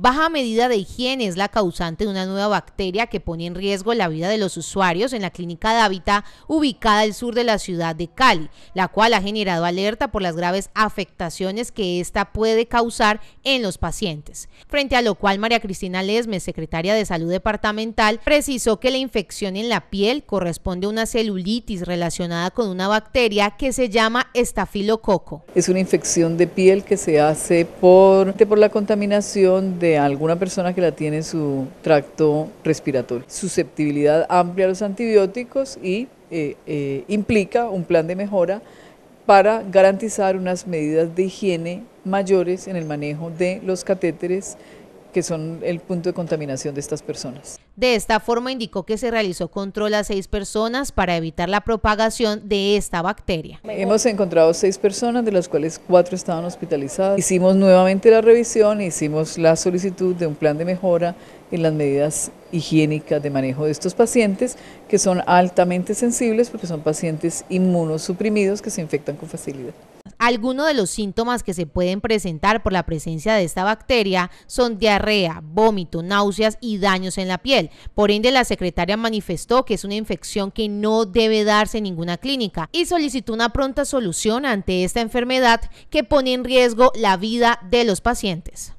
Baja medida de higiene es la causante de una nueva bacteria que pone en riesgo la vida de los usuarios en la clínica de hábitat ubicada al sur de la ciudad de Cali, la cual ha generado alerta por las graves afectaciones que esta puede causar en los pacientes. Frente a lo cual María Cristina Lesme, secretaria de Salud Departamental, precisó que la infección en la piel corresponde a una celulitis relacionada con una bacteria que se llama estafilococo. Es una infección de piel que se hace por, por la contaminación de de alguna persona que la tiene en su tracto respiratorio. Susceptibilidad amplia a los antibióticos y eh, eh, implica un plan de mejora para garantizar unas medidas de higiene mayores en el manejo de los catéteres que son el punto de contaminación de estas personas. De esta forma indicó que se realizó control a seis personas para evitar la propagación de esta bacteria. Hemos encontrado seis personas, de las cuales cuatro estaban hospitalizadas. Hicimos nuevamente la revisión, hicimos la solicitud de un plan de mejora en las medidas higiénicas de manejo de estos pacientes, que son altamente sensibles porque son pacientes inmunosuprimidos que se infectan con facilidad. Algunos de los síntomas que se pueden presentar por la presencia de esta bacteria son diarrea, vómito, náuseas y daños en la piel. Por ende, la secretaria manifestó que es una infección que no debe darse en ninguna clínica y solicitó una pronta solución ante esta enfermedad que pone en riesgo la vida de los pacientes.